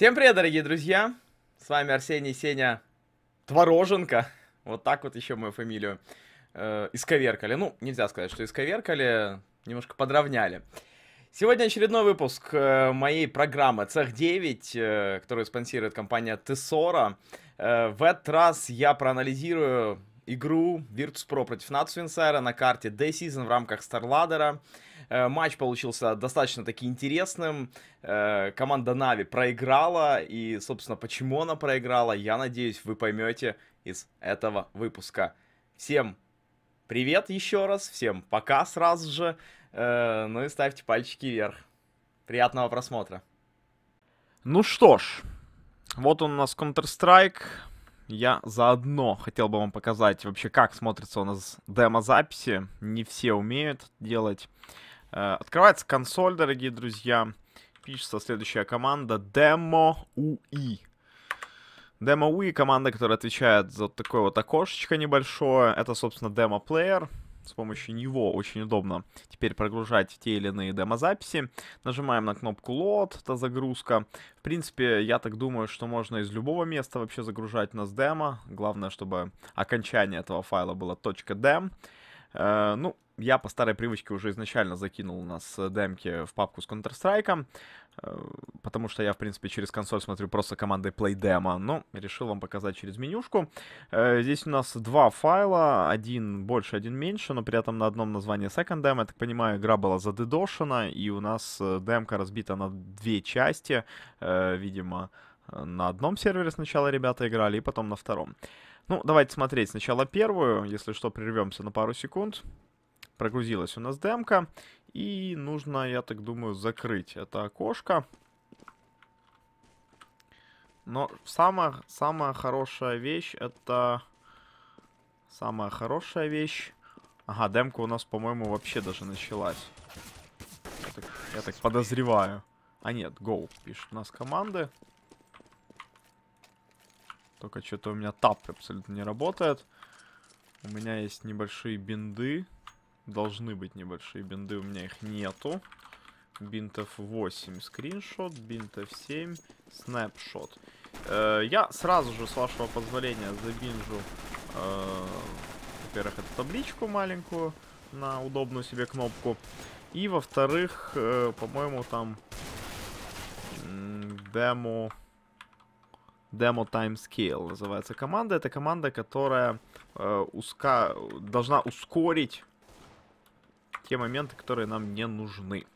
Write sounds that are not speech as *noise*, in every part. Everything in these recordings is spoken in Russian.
Всем привет, дорогие друзья! С вами Арсений Сеня Твороженко. Вот так вот еще мою фамилию э, исковеркали. Ну, нельзя сказать, что исковеркали, немножко подровняли. Сегодня очередной выпуск э, моей программы «Цех 9», э, которую спонсирует компания Тесора. Э, в этот раз я проанализирую игру Virtus.pro против Nats Vincere на карте D-Season в рамках Старладера. Ладера Э, матч получился достаточно-таки интересным. Э, команда Нави проиграла, и, собственно, почему она проиграла, я надеюсь, вы поймете из этого выпуска. Всем привет еще раз, всем пока сразу же, э, ну и ставьте пальчики вверх. Приятного просмотра. Ну что ж, вот он у нас Counter-Strike. Я заодно хотел бы вам показать вообще, как смотрится у нас демо-записи. Не все умеют делать. Э, открывается консоль, дорогие друзья. Пишется следующая команда Demo UI. Demo UI команда, которая отвечает за вот такое вот окошечко небольшое. Это, собственно, демо-плеер. С помощью него очень удобно теперь прогружать те или иные демозаписи. Нажимаем на кнопку Load, это загрузка. В принципе, я так думаю, что можно из любого места вообще загружать у нас демо. Главное, чтобы окончание этого файла было .dem. Э, ну, я по старой привычке уже изначально закинул у нас э, демки в папку с Counter-Strike, э, потому что я, в принципе, через консоль смотрю просто командой Play Demo, но ну, решил вам показать через менюшку. здесь у нас два файла, один больше, один меньше, но при этом на одном названии Second Demo, я так понимаю, игра была задедошена, и у нас демка разбита на две части, видимо, на одном сервере сначала ребята играли, и потом на втором. Ну, давайте смотреть сначала первую. Если что, прервемся на пару секунд. Прогрузилась у нас демка. И нужно, я так думаю, закрыть это окошко. Но самая, самая хорошая вещь это... Самая хорошая вещь... Ага, демка у нас, по-моему, вообще даже началась. Я так, я так подозреваю. А нет, go пишет у нас команды. Только что-то у меня тап абсолютно не работает. У меня есть небольшие бинды. Должны быть небольшие бинды, у меня их нету. Бинт F8 скриншот, бинт F7 снапшот. Э, я сразу же, с вашего позволения, забинжу, э, во-первых, эту табличку маленькую на удобную себе кнопку. И, во-вторых, э, по-моему, там демо Demo Time Scale называется команда. Это команда, которая э, уска... должна ускорить те моменты, которые нам не нужны.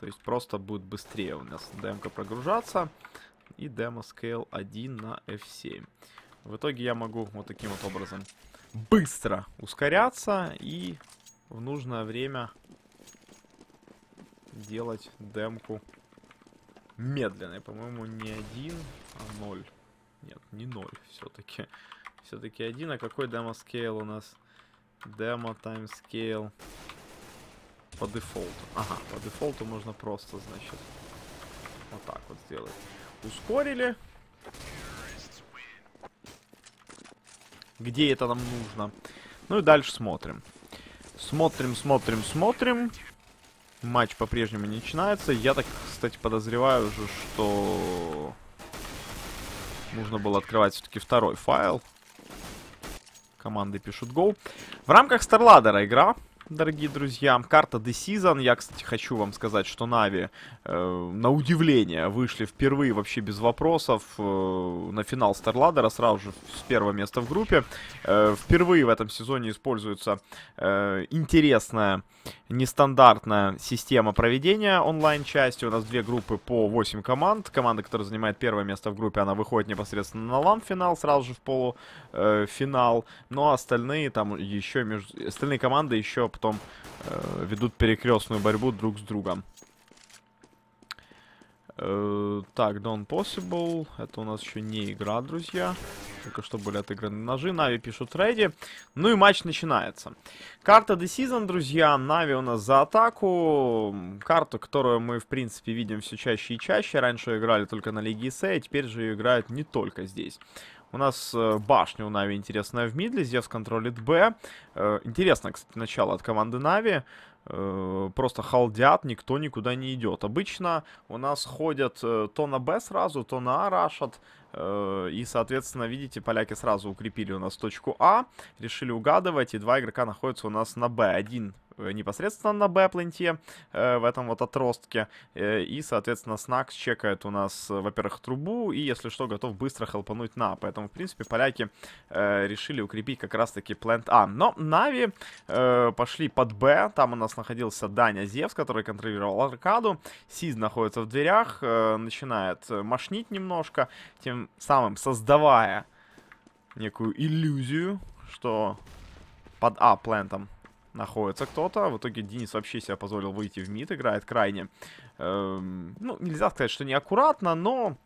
То есть просто будет быстрее у нас демка прогружаться. И демо Scale 1 на F7. В итоге я могу вот таким вот образом быстро ускоряться и в нужное время делать демку медленной. По-моему, не один, а, ноль. Нет, не ноль все-таки. Все-таки один. А какой демо-скейл у нас? Демо-таймскейл. По дефолту. Ага, по дефолту можно просто, значит, вот так вот сделать. Ускорили. Где это нам нужно? Ну и дальше смотрим. Смотрим, смотрим, смотрим. Матч по-прежнему не начинается. Я так, кстати, подозреваю уже, что Нужно было открывать все-таки второй файл. Команды пишут go. В рамках Старладера игра дорогие друзья. Карта The Season. Я, кстати, хочу вам сказать, что Нави, э, на удивление, вышли впервые вообще без вопросов э, на финал Старладера, сразу же с первого места в группе. Э, впервые в этом сезоне используется э, интересная, нестандартная система проведения онлайн-части. У нас две группы по 8 команд. Команда, которая занимает первое место в группе, она выходит непосредственно на лан финал сразу же в полуфинал. Э, ну, финал. остальные там еще между... Остальные команды еще потом э, ведут перекрестную борьбу друг с другом. Э, так, Don Possible. Это у нас еще не игра, друзья. Только что были отыграны ножи. Нави пишут рейди. Ну и матч начинается. Карта The Season, друзья. Нави у нас за атаку. карту, которую мы, в принципе, видим все чаще и чаще. Раньше играли только на Лиге ИСЭ, а теперь же играют не только здесь. У нас э, башня у Нави интересная в мидле. Зевс контролит Б. Э, Интересно, кстати, начало от команды Нави э, просто халдят, никто никуда не идет. Обычно у нас ходят то на Б сразу, то на А рашат. И, соответственно, видите, поляки сразу укрепили у нас точку А, решили угадывать, и два игрока находятся у нас на Б. Один Э, непосредственно на Б-пленте э, в этом вот отростке. Э, и, соответственно, Снакс чекает у нас, во-первых, трубу, и, если что, готов быстро хелпануть на. Поэтому, в принципе, поляки решили укрепить как раз-таки плент А. Но Нави пошли под Б. Там у нас находился Даня Зевс, который контролировал аркаду. Сиз находится в дверях, начинает машнить немножко, тем самым создавая некую иллюзию, что под А плентом находится кто-то. В итоге Денис вообще себя позволил выйти в мид, играет крайне. Эм, ну, нельзя сказать, что неаккуратно, но...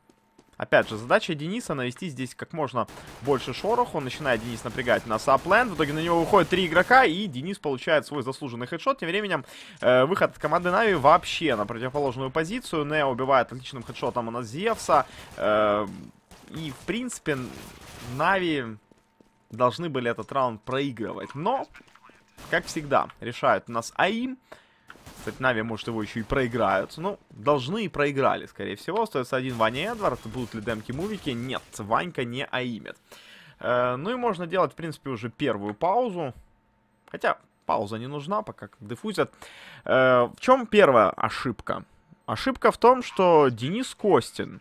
Опять же, задача Дениса навести здесь как можно больше шороху. Начинает Денис напрягать на сапленд. В итоге на него выходит три игрока, и Денис получает свой заслуженный хедшот. Тем временем, э, выход от команды Нави вообще на противоположную позицию. Не убивает отличным хедшотом у нас Зевса. Э, и, в принципе, Нави должны были этот раунд проигрывать. Но как всегда, решают у нас АИМ. Кстати, Нави, может, его еще и проиграют. Ну, должны и проиграли, скорее всего. Остается один Ваня Эдвард. Будут ли демки-мувики? Нет, Ванька не аимит. Э, ну и можно делать, в принципе, уже первую паузу. Хотя пауза не нужна, пока дефузят. Э, в чем первая ошибка? Ошибка в том, что Денис Костин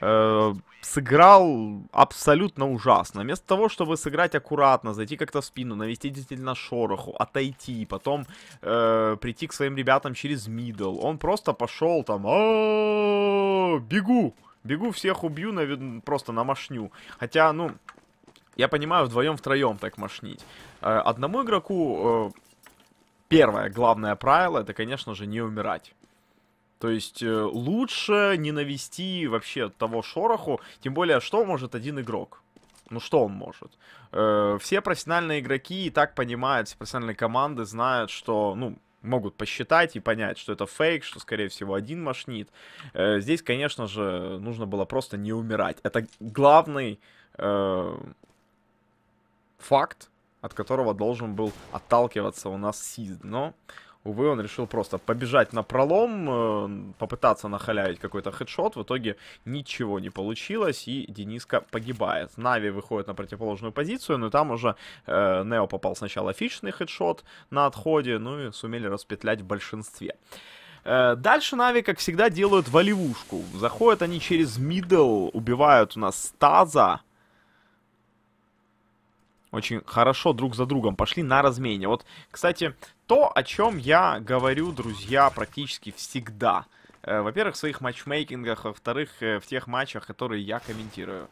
Э, сыграл абсолютно ужасно. Вместо того, чтобы сыграть аккуратно, зайти как-то в спину, навести действительно шороху, отойти, потом э, прийти к своим ребятам через мидл, он просто пошел там, а -а -а, бегу, бегу, всех убью, навед... просто намашню. Хотя, ну, я понимаю, вдвоем-втроем так машнить. Э, одному игроку... Э, первое главное правило, это, конечно же, не умирать. То есть э, лучше не навести вообще того шороху, тем более, что может один игрок? Ну что он может? Э, все профессиональные игроки и так понимают, все профессиональные команды знают, что, ну, могут посчитать и понять, что это фейк, что, скорее всего, один машнит. Э, здесь, конечно же, нужно было просто не умирать. Это главный э, факт, от которого должен был отталкиваться у нас Сизд. Но Увы, он решил просто побежать на пролом, э, попытаться нахалявить какой-то хедшот. В итоге ничего не получилось, и Дениска погибает. Нави выходит на противоположную позицию, но там уже э, Нео попал сначала фичный хедшот на отходе, ну и сумели распетлять в большинстве. Э, дальше Нави, как всегда, делают валивушку. Заходят они через мидл, убивают у нас Таза очень хорошо друг за другом пошли на размене. Вот, кстати, то, о чем я говорю, друзья, практически всегда. Э, во-первых, в своих матчмейкингах, а во-вторых, э, в тех матчах, которые я комментирую.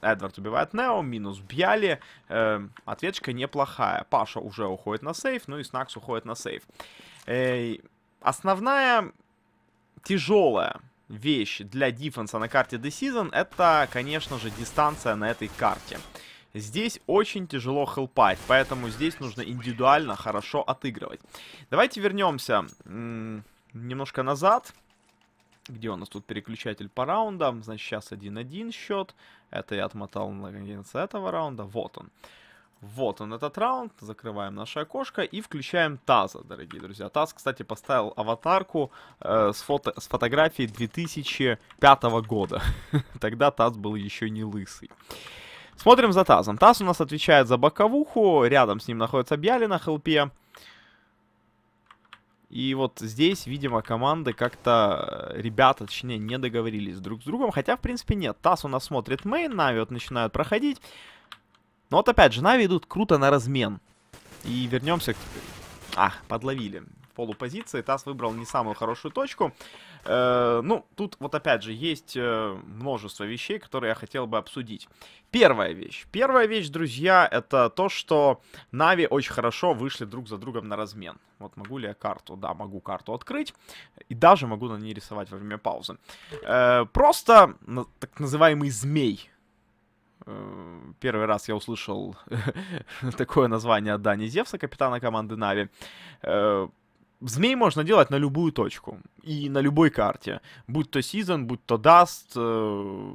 Эдвард убивает Нео, минус Бьяли. Э, ответочка неплохая. Паша уже уходит на сейф, ну и Снакс уходит на сейф. Основная тяжелая вещь для дефенса на карте The Season это, конечно же, дистанция на этой карте. Здесь очень тяжело хелпать, поэтому здесь нужно индивидуально хорошо отыгрывать. Давайте вернемся немножко назад. Где у нас тут переключатель по раундам? Значит, сейчас 1-1 счет. Это я отмотал на этого раунда. Вот он. Вот он, этот раунд. Закрываем наше окошко и включаем Таза, дорогие друзья. Таз, кстати, поставил аватарку э, с, фото, с фотографией 2005 года. *laughs* Тогда Таз был еще не лысый. Смотрим за тазом. Таз у нас отвечает за боковуху. Рядом с ним находится Бьяли на хелпе. И вот здесь, видимо, команды как-то, э, ребята, точнее, не договорились друг с другом. Хотя, в принципе, нет. Таз у нас смотрит мейн, Нави вот начинают проходить. Но вот опять же, Нави идут круто на размен. И вернемся к... Э, ах, подловили полупозиции. Тас выбрал не самую хорошую точку. Э, ну, тут вот опять же есть э, множество вещей, которые я хотел бы обсудить. Первая вещь. Первая вещь, друзья, это то, что Нави очень хорошо вышли друг за другом на размен. Вот могу ли я карту? Да, могу карту открыть. И даже могу на ней рисовать во время паузы. Э, просто так называемый змей э, первый раз я услышал *laughs* такое название от Дани Зевса, капитана команды Нави. Э, Змей можно делать на любую точку и на любой карте. Будь то Сизон, будь то Даст, э,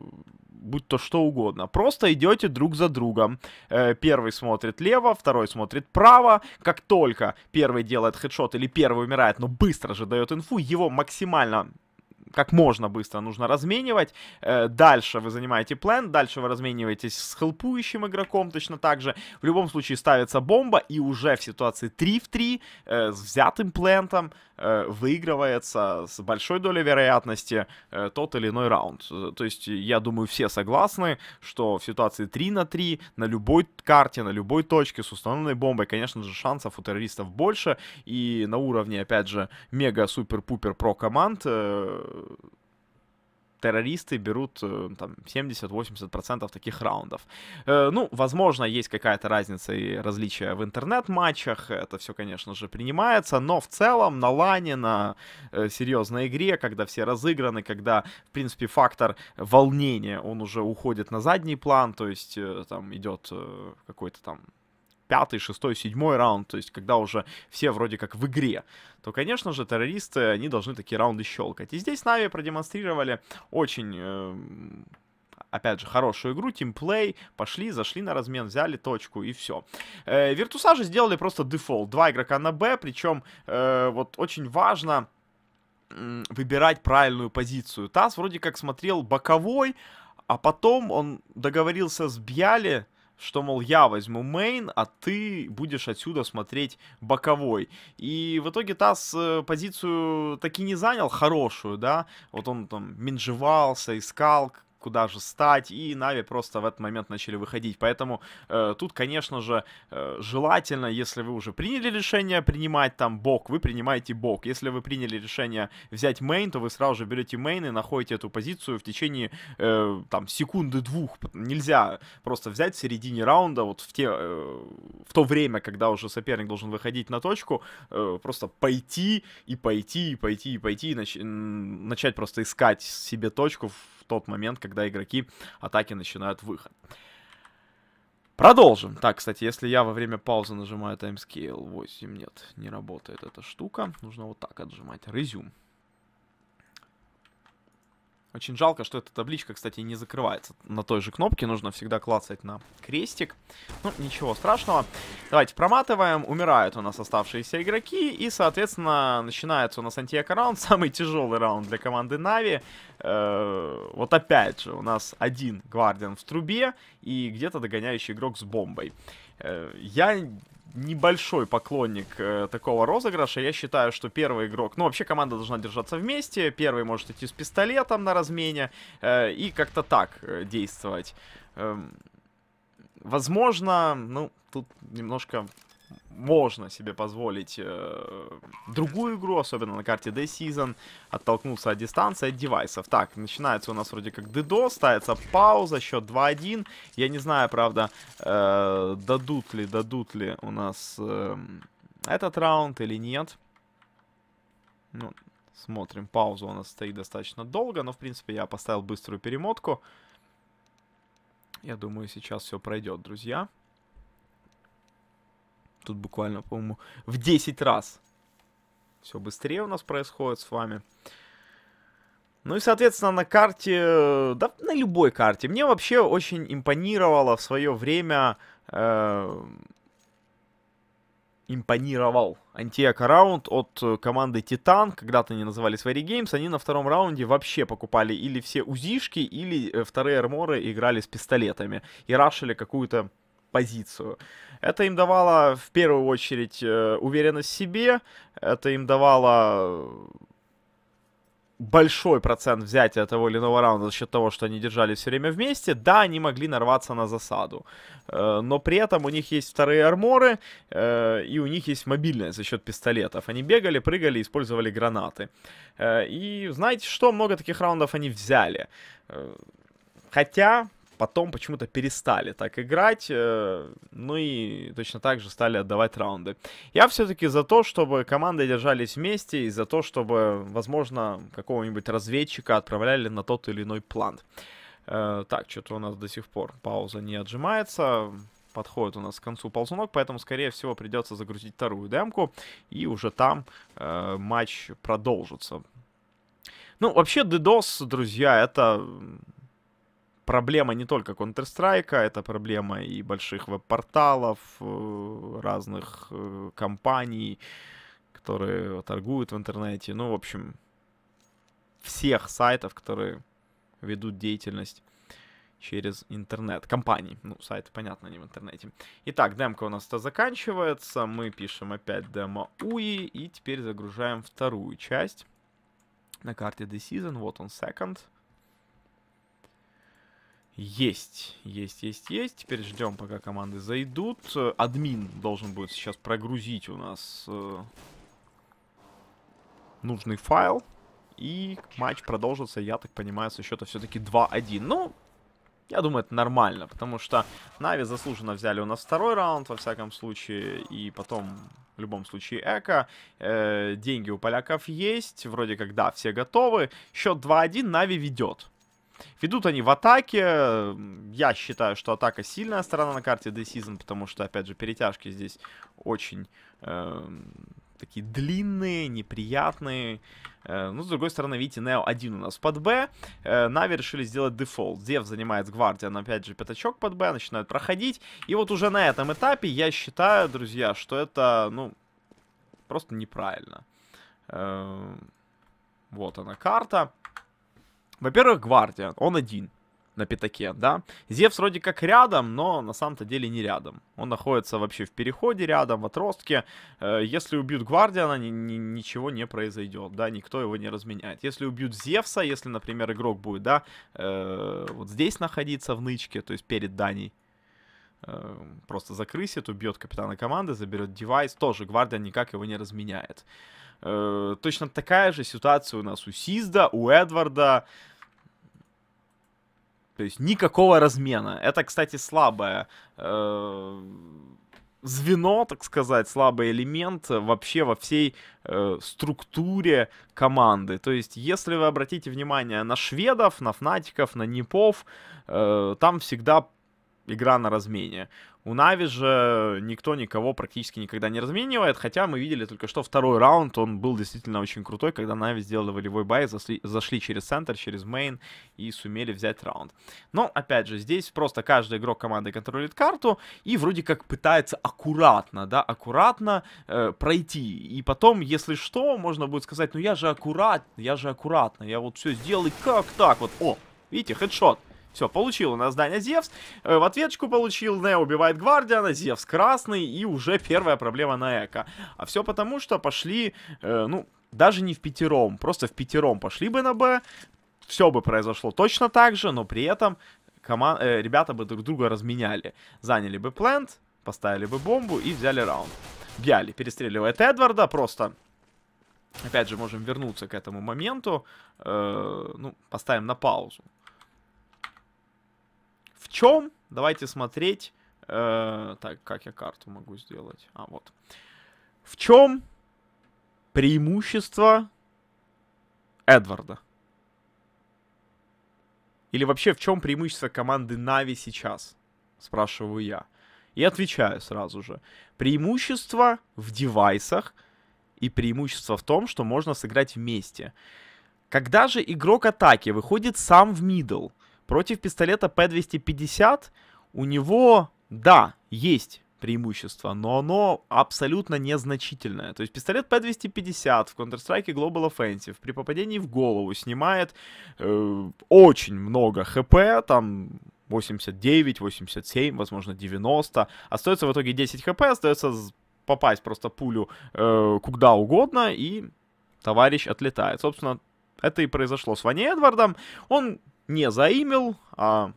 будь то что угодно. Просто идете друг за другом. Э, первый смотрит лево, второй смотрит право. Как только первый делает хедшот или первый умирает, но быстро же дает инфу, его максимально как можно быстро нужно разменивать. Э, дальше вы занимаете план, дальше вы размениваетесь с хелпующим игроком точно так же. В любом случае ставится бомба, и уже в ситуации 3 в 3 э, с взятым плентом э, выигрывается с большой долей вероятности тот или иной раунд. То есть, я думаю, все согласны, что в ситуации 3 на 3 на любой карте, на любой точке с установленной бомбой, конечно же, шансов у террористов больше, и на уровне, опять же, мега-супер-пупер-про команд террористы берут э, там 70-80% таких раундов. Э, ну, возможно, есть какая-то разница и различия в интернет-матчах, это все, конечно же, принимается, но в целом на лане, на э, серьезной игре, когда все разыграны, когда, в принципе, фактор волнения, он уже уходит на задний план, то есть там идет какой-то там пятый, шестой, седьмой раунд, то есть когда уже все вроде как в игре, то, конечно же, террористы, они должны такие раунды щелкать. И здесь Нави продемонстрировали очень... Эм, опять же, хорошую игру, тимплей, пошли, зашли на размен, взяли точку и все. Э, Виртуса же сделали просто дефолт. Два игрока на Б, причем э, вот очень важно э, выбирать правильную позицию. Таз вроде как смотрел боковой, а потом он договорился с Бьяли, что, мол, я возьму мейн, а ты будешь отсюда смотреть боковой. И в итоге Тасс э, позицию таки не занял хорошую, да, вот он там менжевался, искал куда же стать, и Нави просто в этот момент начали выходить. Поэтому э, тут, конечно же, э, желательно, если вы уже приняли решение принимать там бок, вы принимаете бок. Если вы приняли решение взять мейн, то вы сразу же берете мейн и находите эту позицию в течение э, там секунды-двух. Нельзя просто взять в середине раунда, вот в, те, э, в то время, когда уже соперник должен выходить на точку, э, просто пойти и пойти и пойти и пойти и нач- начать просто искать себе точку в в тот момент, когда игроки атаки начинают выход. Продолжим. Так, кстати, если я во время паузы нажимаю timescale 8, нет, не работает эта штука. Нужно вот так отжимать. Resume. Очень жалко, что эта табличка, кстати, не закрывается на той же кнопке. Нужно всегда клацать на крестик. Ну, ничего страшного. Давайте проматываем. Умирают у нас оставшиеся игроки. И, соответственно, начинается у нас антиэко раунд. *laughs* Самый тяжелый раунд для команды Нави. Э, вот опять же, у нас один гвардиан в трубе и где-то догоняющий игрок с бомбой. Э, я небольшой поклонник э, такого розыгрыша. Я считаю, что первый игрок... Ну, вообще команда должна держаться вместе. Первый может идти с пистолетом на размене э, и как-то так э, действовать. Э, возможно, ну, тут немножко можно себе позволить э, другую игру, особенно на карте D-Season, оттолкнуться от дистанции, от девайсов. Так, начинается у нас вроде как дедо, ставится пауза, счет 2-1. Я не знаю, правда, э, дадут ли, дадут ли у нас э, этот раунд или нет. Ну, смотрим, пауза у нас стоит достаточно долго, но, в принципе, я поставил быструю перемотку. Я думаю, сейчас все пройдет, друзья. Друзья. Тут буквально, по-моему, в 10 раз все быстрее у нас происходит с вами. Ну и, соответственно, на карте, э, да на любой карте. Мне вообще очень импонировало в свое время... Э, импонировал антиэко раунд от э, команды Титан, когда-то они назывались Very Games, они на втором раунде вообще покупали или все узишки, или э, вторые арморы играли с пистолетами и рашили какую-то позицию. Это им давало в первую очередь э, уверенность в себе, это им давало э, большой процент взятия того или иного раунда за счет того, что они держали все время вместе. Да, они могли нарваться на засаду, э, но при этом у них есть вторые арморы, и у них есть мобильность за счет пистолетов. Они бегали, прыгали, использовали гранаты. И знаете что, много таких раундов они взяли. Хотя, потом почему-то перестали так играть, э, ну и точно так же стали отдавать раунды. Я все-таки за то, чтобы команды держались вместе и за то, чтобы, возможно, какого-нибудь разведчика отправляли на тот или иной план. Э, так, что-то у нас до сих пор пауза не отжимается. Подходит у нас к концу ползунок, поэтому, скорее всего, придется загрузить вторую демку, и уже там э, матч продолжится. Ну, вообще, DDoS, друзья, это проблема не только Counter-Strike, это проблема и больших веб-порталов, э, разных э, компаний, которые торгуют в интернете. Ну, в общем, всех сайтов, которые ведут деятельность через интернет. Компаний. Ну, сайты, понятно, не в интернете. Итак, демка у нас-то заканчивается. Мы пишем опять демо UI. И теперь загружаем вторую часть. На карте The Season. Вот он, second. Есть, есть, есть, есть. Теперь ждем, пока команды зайдут. Админ должен будет сейчас прогрузить у нас э, нужный файл. И матч продолжится, я так понимаю, со счета все-таки 2-1. Ну, я думаю, это нормально, потому что Нави заслуженно взяли у нас второй раунд, во всяком случае, и потом, в любом случае, Эко. Э, деньги у поляков есть, вроде как, да, все готовы. Счет 2-1, Нави ведет. Ведут они в атаке. Я считаю, что атака сильная сторона на карте The Season, потому что, опять же, перетяжки здесь очень э, такие длинные, неприятные. Э, ну, с другой стороны, видите, Нео один у нас под Б. Э, Нави решили сделать дефолт. Зев занимает Гвардиан, опять же, пятачок под Б, начинает проходить. И вот уже на этом этапе я считаю, друзья, что это, ну, просто неправильно. Э, вот она карта. Во-первых, Гвардия, он один на пятаке, да. Зевс вроде как рядом, но на самом-то деле не рядом. Он находится вообще в переходе рядом, в отростке. Э, если убьют Гвардиана, ни, ничего не произойдет, да, никто его не разменяет. Если убьют Зевса, если, например, игрок будет, да, э, вот здесь находиться в нычке, то есть перед Даней, э, просто закрысит, убьет капитана команды, заберет девайс, тоже Гвардия никак его не разменяет. Э, точно такая же ситуация у нас у Сизда, у Эдварда, э, то есть никакого размена. Это, кстати, слабое э, звено, так сказать, слабый элемент вообще во всей э, структуре команды. То есть, если вы обратите внимание на шведов, на фнатиков, на непов, э, там всегда игра на размене. У Нави же никто никого практически никогда не разменивает, хотя мы видели только что второй раунд, он был действительно очень крутой, когда Нави сделали волевой бай, зашли, зашли через центр, через мейн и сумели взять раунд. Но, опять же, здесь просто каждый игрок команды контролит карту и вроде как пытается аккуратно, да, аккуратно э, пройти. И потом, если что, можно будет сказать, ну я же аккуратно, я же аккуратно, я вот все сделал, и как так вот, о, видите, хедшот. Все, получил у нас здание Зевс. Э, в ответочку получил. Нео убивает Гвардиана, Зевс красный. И уже первая проблема на Эко. А все потому, что пошли, э, ну, даже не в пятером. Просто в пятером пошли бы на Б. Все бы произошло точно так же, но при этом коман... э, ребята бы друг друга разменяли. Заняли бы плент, поставили бы бомбу и взяли раунд. Бьяли перестреливает Эдварда, просто... Опять же, можем вернуться к этому моменту. Э, ну, поставим на паузу в чем? Давайте смотреть. Э, так, как я карту могу сделать? А, вот. В чем преимущество Эдварда? Или вообще в чем преимущество команды Нави сейчас? Спрашиваю я. И отвечаю сразу же. Преимущество в девайсах и преимущество в том, что можно сыграть вместе. Когда же игрок атаки выходит сам в мидл – Против пистолета P250 у него, да, есть преимущество, но оно абсолютно незначительное. То есть пистолет P250 в Counter-Strike Global Offensive при попадении в голову снимает э, очень много хп, там 89, 87, возможно 90. Остается в итоге 10 хп, остается попасть просто пулю э, куда угодно, и товарищ отлетает. Собственно, это и произошло с Ване Эдвардом. Он не заимил, а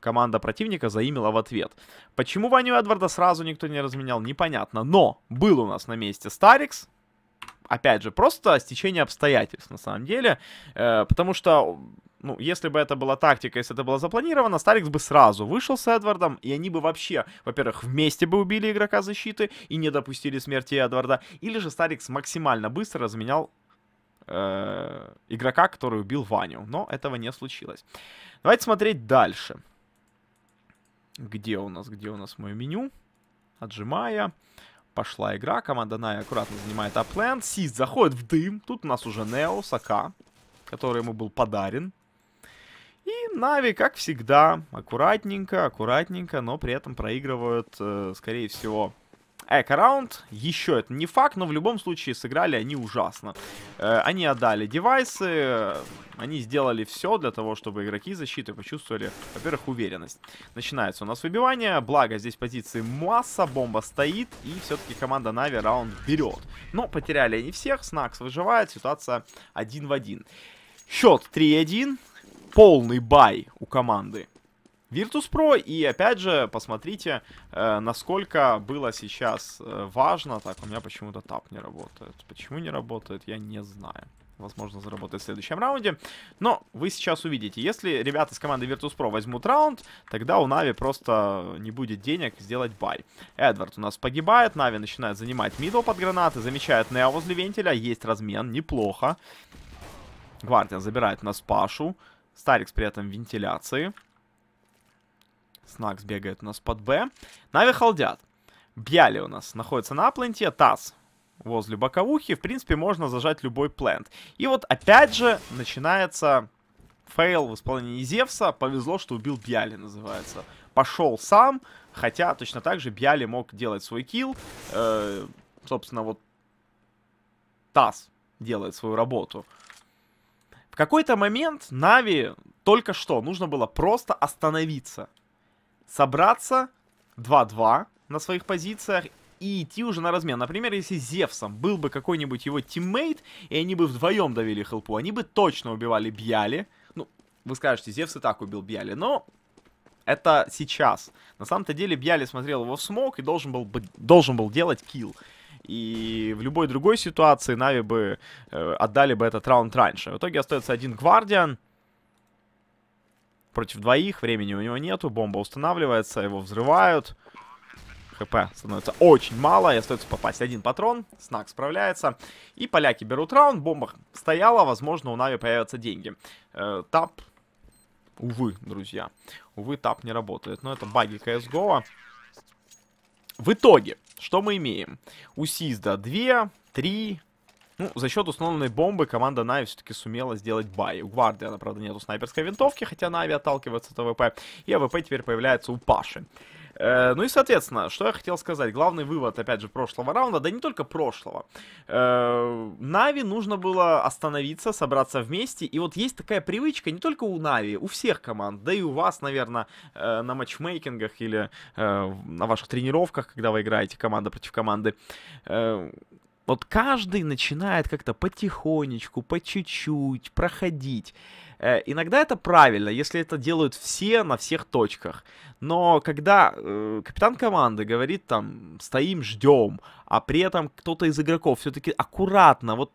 команда противника заимила в ответ. Почему Ваню Эдварда сразу никто не разменял, непонятно. Но был у нас на месте Старикс. Опять же, просто стечение обстоятельств на самом деле. Э, потому что, ну, если бы это была тактика, если это было запланировано, Старикс бы сразу вышел с Эдвардом, и они бы вообще, во-первых, вместе бы убили игрока защиты и не допустили смерти Эдварда. Или же Старикс максимально быстро разменял Э, игрока, который убил Ваню. Но этого не случилось. Давайте смотреть дальше. Где у нас, где у нас мое меню? Отжимая. Пошла игра. Команда Най аккуратно занимает апленд. Сист заходит в дым. Тут у нас уже Нео, Сака, который ему был подарен. И Нави, как всегда, аккуратненько, аккуратненько, но при этом проигрывают, э, скорее всего, эк-раунд. Еще это не факт, но в любом случае сыграли они ужасно. Э, они отдали девайсы, э, они сделали все для того, чтобы игроки защиты почувствовали, во-первых, уверенность. Начинается у нас выбивание, благо здесь позиции масса, бомба стоит, и все-таки команда Нави раунд берет. Но потеряли они всех, Снакс выживает, ситуация один в один. Счет 3-1, полный бай у команды Virtus.pro. И опять же, посмотрите, э, насколько было сейчас э, важно. Так, у меня почему-то тап не работает. Почему не работает, я не знаю возможно, заработает в следующем раунде. Но вы сейчас увидите, если ребята с команды Virtus.pro возьмут раунд, тогда у Нави просто не будет денег сделать бай. Эдвард у нас погибает, Нави начинает занимать мидл под гранаты, замечает Нео возле вентиля, есть размен, неплохо. Гвардия забирает нас Пашу, Старикс при этом в вентиляции. Снакс бегает у нас под Б. Нави холдят. Бьяли у нас находится на пленте. Таз возле боковухи. В принципе, можно зажать любой плент. И вот опять же начинается фейл в исполнении Зевса. Повезло, что убил Бьяли, называется. Пошел сам, хотя точно так же Бьяли мог делать свой килл. Э, собственно, вот Таз делает свою работу. В какой-то момент Нави только что нужно было просто остановиться собраться 2-2 на своих позициях и идти уже на размен. Например, если Зевсом был бы какой-нибудь его тиммейт, и они бы вдвоем давили хелпу, они бы точно убивали Бьяли. Ну, вы скажете, Зевс и так убил Бьяли, но это сейчас. На самом-то деле Бьяли смотрел его в смог и должен был, бы, должен был делать килл. И в любой другой ситуации Нави бы э, отдали бы этот раунд раньше. В итоге остается один Гвардиан против двоих, времени у него нету, бомба устанавливается, его взрывают. ХП становится очень мало, и остается попасть один патрон, Снак справляется, и поляки берут раунд, бомба стояла, возможно, у Нави появятся деньги. Э, тап, увы, друзья, увы, тап не работает, но это баги CSGO. В итоге, что мы имеем? У Сизда 2, 3, ну, за счет установленной бомбы команда Нави все-таки сумела сделать бай. У Гвардии она, правда, нету снайперской винтовки, хотя Нави отталкивается от АВП. И АВП теперь появляется у Паши. Э, ну и, соответственно, что я хотел сказать. Главный вывод, опять же, прошлого раунда, да не только прошлого. Э, Нави нужно было остановиться, собраться вместе. И вот есть такая привычка не только у Нави, у всех команд, да и у вас, наверное, э, на матчмейкингах или на ваших тренировках, когда вы играете команда против команды. Вот каждый начинает как-то потихонечку, по чуть-чуть проходить. Э, иногда это правильно, если это делают все на всех точках. Но когда э, капитан команды говорит там, стоим, ждем, а при этом кто-то из игроков все-таки аккуратно, вот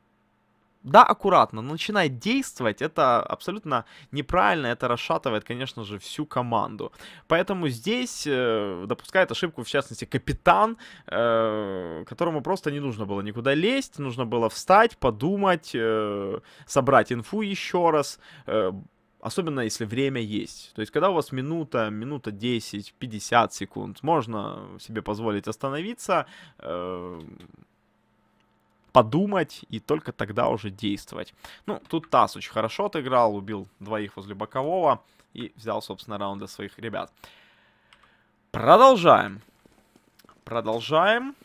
да, аккуратно, но начинает действовать, это абсолютно неправильно, это расшатывает, конечно же, всю команду. Поэтому здесь э, допускает ошибку, в частности, капитан, э, которому просто не нужно было никуда лезть, нужно было встать, подумать, э, собрать инфу еще раз, э, особенно если время есть. То есть, когда у вас минута, минута 10, 50 секунд, можно себе позволить остановиться, э, подумать и только тогда уже действовать. Ну, тут Тас очень хорошо отыграл, убил двоих возле бокового и взял, собственно, раунд для своих ребят. Продолжаем. Продолжаем.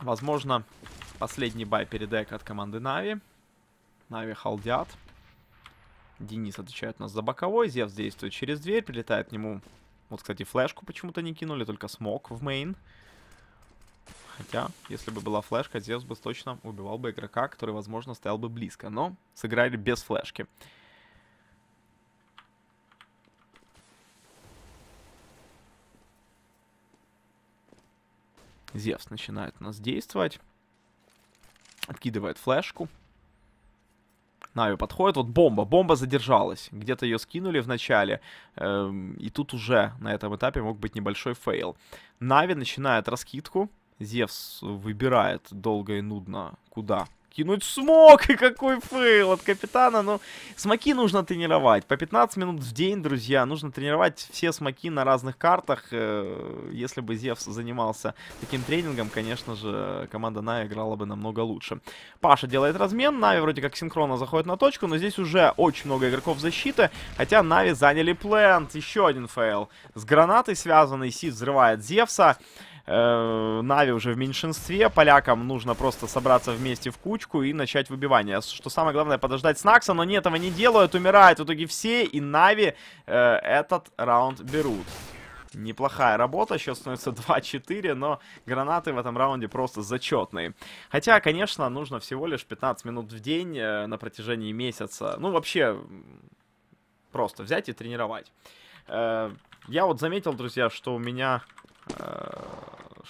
Возможно, последний бай передек от команды Нави. Нави халдят. Денис отвечает у нас за боковой. Зевс действует через дверь, прилетает к нему. Вот, кстати, флешку почему-то не кинули, только смог в мейн. Хотя, если бы была флешка, Зевс бы точно убивал бы игрока, который, возможно, стоял бы близко. Но сыграли без флешки. Зевс начинает у нас действовать. Откидывает флешку. Нави подходит, вот бомба, бомба задержалась. Где-то ее скинули в начале, эм, и тут уже на этом этапе мог быть небольшой фейл. Нави начинает раскидку, Зевс выбирает долго и нудно, куда кинуть смог, *laughs* и какой фейл от капитана, ну, смоки нужно тренировать, по 15 минут в день, друзья, нужно тренировать все смоки на разных картах, э, если бы Зевс занимался таким тренингом, конечно же, команда Нави играла бы намного лучше. Паша делает размен, Нави вроде как синхронно заходит на точку, но здесь уже очень много игроков защиты, хотя Нави заняли плент, еще один фейл, с гранатой связанный, Сид взрывает Зевса, Э, Нави уже в меньшинстве. Полякам нужно просто собраться вместе в кучку и начать выбивание. Что самое главное, подождать Снакса, но они этого не делают. Умирают в итоге все, и Нави э, этот раунд берут. Неплохая работа, сейчас становится 2-4, *laughs* но гранаты в этом раунде просто зачетные. Хотя, конечно, нужно всего лишь 15 минут в день э, на протяжении месяца. Ну, вообще, просто взять и тренировать. Э, я вот заметил, друзья, что у меня Э,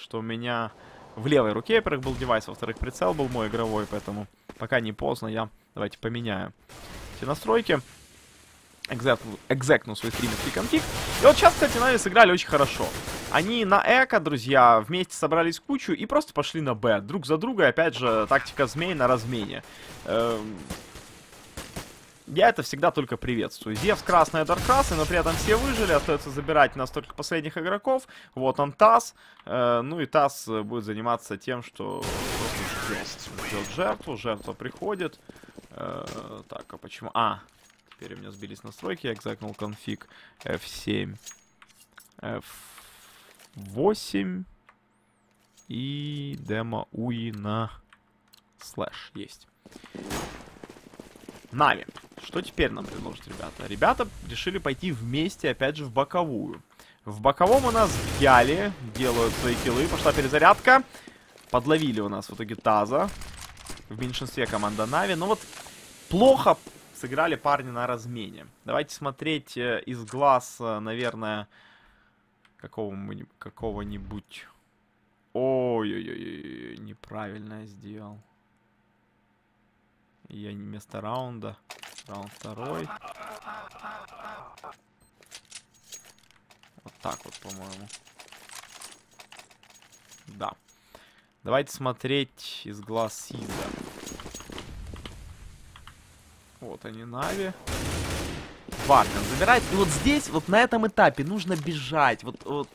что у меня в левой руке, во-первых, был девайс, во-вторых, прицел был мой игровой, поэтому пока не поздно, я давайте поменяю все настройки. Экзекну свой стримерский конфиг. И вот сейчас, кстати, Нави сыграли очень хорошо. Они на эко, друзья, вместе собрались кучу и просто пошли на Б. Друг за друга, опять же, тактика змей на размене. Эм, я это всегда только приветствую. Зевс красный, Дарк красный, но при этом все выжили. Остается забирать нас только последних игроков. Вот он Тасс. Э, ну и Тасс э, будет заниматься тем, что ждет жертву. Жертва приходит. Э, так, а почему... А, теперь у меня сбились настройки. Я экзакнул конфиг F7. F8. И демо уи на слэш есть. Нами. Что теперь нам предложат ребята? Ребята решили пойти вместе, опять же, в боковую. В боковом у нас Гяли делают свои киллы. Пошла перезарядка. Подловили у нас в итоге Таза. В меньшинстве команда Нави. Но ну вот плохо сыграли парни на размене. Давайте смотреть э, из глаз, э, наверное, какого-нибудь... Какого нибудь ой ой ой неправильно сделал. Я не место раунда. Раунд второй. Вот так вот, по-моему. Да. Давайте смотреть из глаз Сиза. Вот они, Нави. Варкан забирает. И вот здесь, вот на этом этапе нужно бежать. Вот, вот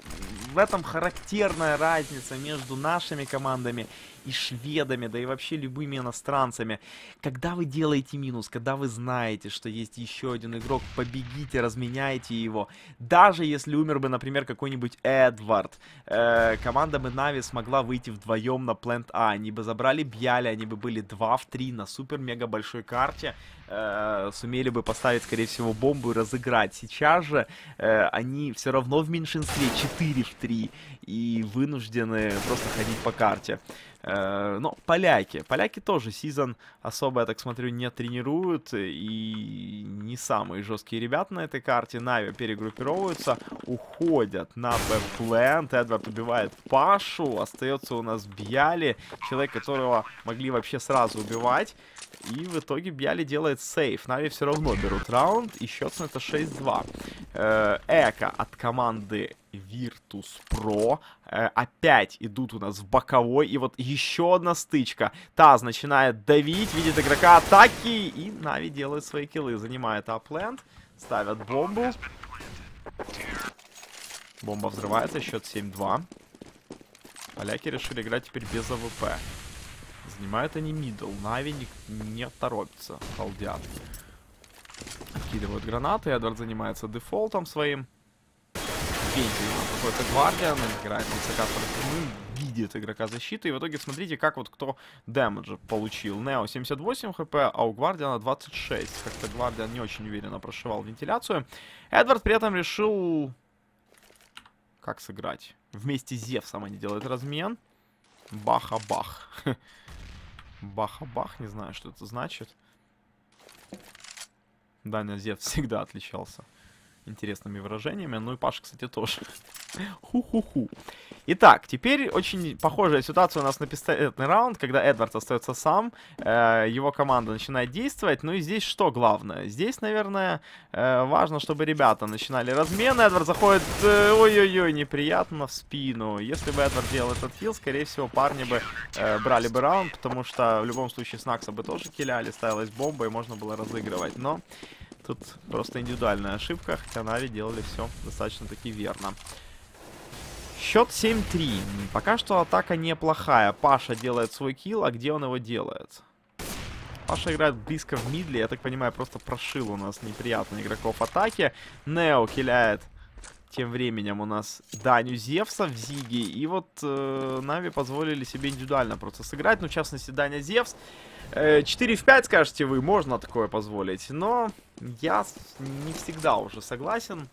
в этом характерная разница между нашими командами и шведами, да и вообще любыми иностранцами. Когда вы делаете минус, когда вы знаете, что есть еще один игрок, побегите, разменяйте его. Даже если умер бы, например, какой-нибудь Эдвард, э, команда бы Нави смогла выйти вдвоем на плент А. Они бы забрали Бьяли, они бы были 2 в 3 на супер-мега большой карте. Э, сумели бы поставить, скорее всего, бомбу и разыграть. Сейчас же э, они все равно в меньшинстве 4 в 3 и вынуждены просто ходить по карте. Э, но ну, поляки. Поляки тоже сезон особо, я так смотрю, не тренируют. И не самые жесткие ребята на этой карте. Нави перегруппировываются, уходят на бэкплент. Эдвард убивает Пашу. Остается у нас Бьяли, человек, которого могли вообще сразу убивать. И в итоге Бьяли делает сейф. Нави все равно берут раунд. И счет на это 6-2. Э, эко от команды Virtus Pro. Э, опять идут у нас в боковой. И вот еще одна стычка. Таз начинает давить, видит игрока атаки. И Нави делает свои киллы. Занимает апленд. Ставят бомбу. Бомба взрывается, счет 7-2. Поляки решили играть теперь без АВП. Занимают они мидл. Нави не, не торопится. Халдят подкидывают гранаты. Эдвард занимается дефолтом своим. Пенсии ну, какой-то гвардиан, играет с прямым, ну, видит игрока защиты. И в итоге смотрите, как вот кто дэмэджа получил. Нео 78 хп, а у Гвардиана 26. Как-то Гвардиан не очень уверенно прошивал вентиляцию. Эдвард при этом решил... Как сыграть? Вместе с Зевсом они делают размен. Баха-бах. *laughs* Баха-бах, не знаю, что это значит. Даня Зев всегда отличался интересными выражениями. Ну и Паша, кстати, тоже. *laughs* Ху-ху-ху. Итак, теперь очень похожая ситуация у нас на пистолетный раунд, когда Эдвард остается сам, э, его команда начинает действовать. Ну и здесь что главное? Здесь, наверное, э, важно, чтобы ребята начинали размены. Эдвард заходит, э, ой-ой-ой, э, неприятно в спину. Если бы Эдвард делал этот хил, скорее всего, парни бы э, брали бы раунд, потому что в любом случае Снакса бы тоже киляли, ставилась бомба и можно было разыгрывать. Но тут просто индивидуальная ошибка, хотя Нави делали все достаточно-таки верно. Счет 7-3. Пока что атака неплохая. Паша делает свой килл, а где он его делает? Паша играет близко в мидле. Я так понимаю, просто прошил у нас неприятно игроков атаки. Нео киляет тем временем у нас Даню Зевса в Зиге. И вот э, Нави позволили себе индивидуально просто сыграть. Ну, в частности, Даня Зевс. Э, 4 в 5, скажете вы, можно такое позволить. Но я не всегда уже согласен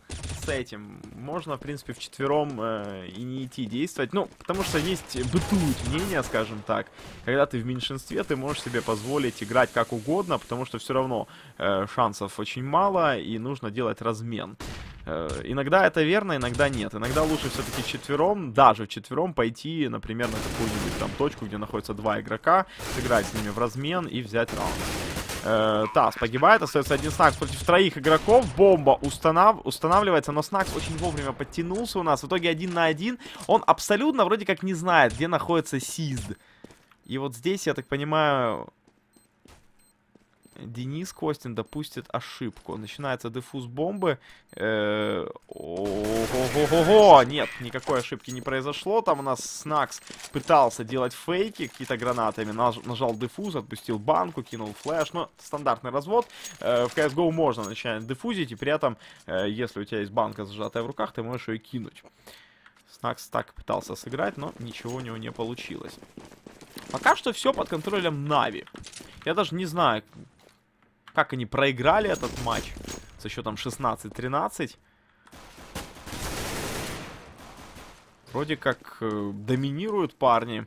с этим. Можно, в принципе, в четвером э, и не идти действовать. Ну, потому что есть бытует мнение, скажем так. Когда ты в меньшинстве, ты можешь себе позволить играть как угодно, потому что все равно э, шансов очень мало и нужно делать размен. Э, иногда это верно, иногда нет. Иногда лучше все-таки четвером, даже четвером пойти, например, на какую-нибудь там точку, где находятся два игрока, сыграть с ними в размен и взять раунд. Э, Тас погибает, остается один Снакс против троих игроков. Бомба установ... устанавливается, но Снакс очень вовремя подтянулся у нас. В итоге один на один. Он абсолютно вроде как не знает, где находится Сизд. И вот здесь, я так понимаю, Денис Костин допустит ошибку. Начинается дефуз бомбы. Э, Ого-го-го! Нет, никакой ошибки не произошло. Там у нас Снакс пытался делать фейки какие-то гранатами. Нажал дефуз, отпустил банку, кинул флеш. Но стандартный развод. Э, в CSGO можно начинать дефузить. И при этом, э, если у тебя есть банка зажатая в руках, ты можешь ее кинуть. Снакс так пытался сыграть, но ничего у него не получилось. Пока что все под контролем Нави. Я даже не знаю, как они проиграли этот матч со счетом 16-13. Вроде как э, доминируют парни.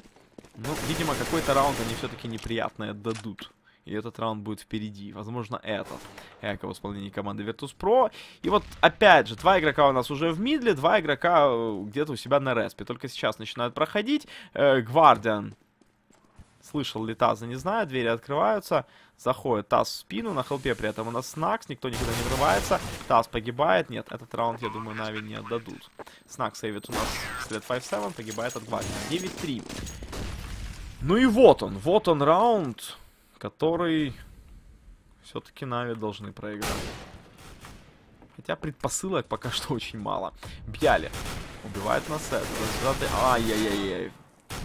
Ну, видимо, какой-то раунд они все-таки неприятное дадут. И этот раунд будет впереди. Возможно, этот. Эко в исполнении команды Virtus.pro. И вот, опять же, два игрока у нас уже в мидле, два игрока э, где-то у себя на респе. Только сейчас начинают проходить. Э, Гвардиан. Э, Слышал ли Таза, не знаю. Двери открываются. Заходит Таз в спину, на хелпе при этом у нас Снакс, никто никуда не врывается. Таз погибает, нет, этот раунд, я думаю, Нави не отдадут. Снакс сейвит у нас след 5-7, погибает от Гвардина. 9-3. Ну и вот он, вот он раунд, который все-таки Нави должны проиграть. Хотя предпосылок пока что очень мало. Бьяли убивает нас это. Ай-яй-яй-яй.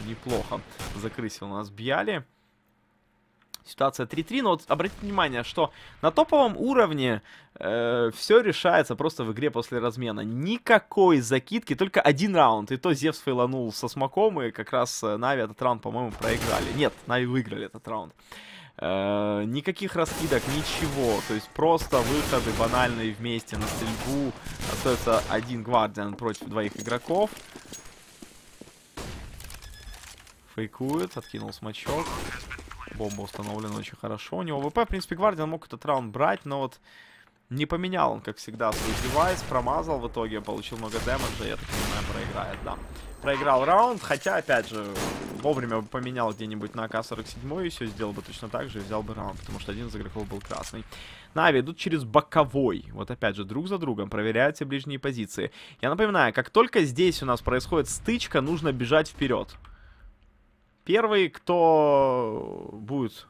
Неплохо у нас Бьяли. Ситуация 3-3, но вот обратите внимание, что на топовом уровне э, все решается просто в игре после размена. Никакой закидки, только один раунд. И то Зевс фейланул со смоком, и как раз э, Нави этот раунд, по-моему, проиграли. Нет, Нави выиграли этот раунд. Э, никаких раскидок, ничего. То есть просто выходы банальные вместе на стрельбу. А Остается один гвардиан против двоих игроков. Фейкует, откинул смачок. Бомба установлена очень хорошо. У него ВП, в принципе, Гвардиан мог этот раунд брать, но вот не поменял он, как всегда, свой девайс. Промазал в итоге, получил много дэмэджа, я так понимаю, проиграет, да. Проиграл раунд, хотя, опять же, вовремя бы поменял где-нибудь на АК-47 и все сделал бы точно так же и взял бы раунд, потому что один из игроков был красный. Нави идут через боковой. Вот опять же, друг за другом проверяют все ближние позиции. Я напоминаю, как только здесь у нас происходит стычка, нужно бежать вперед. Первый, кто будет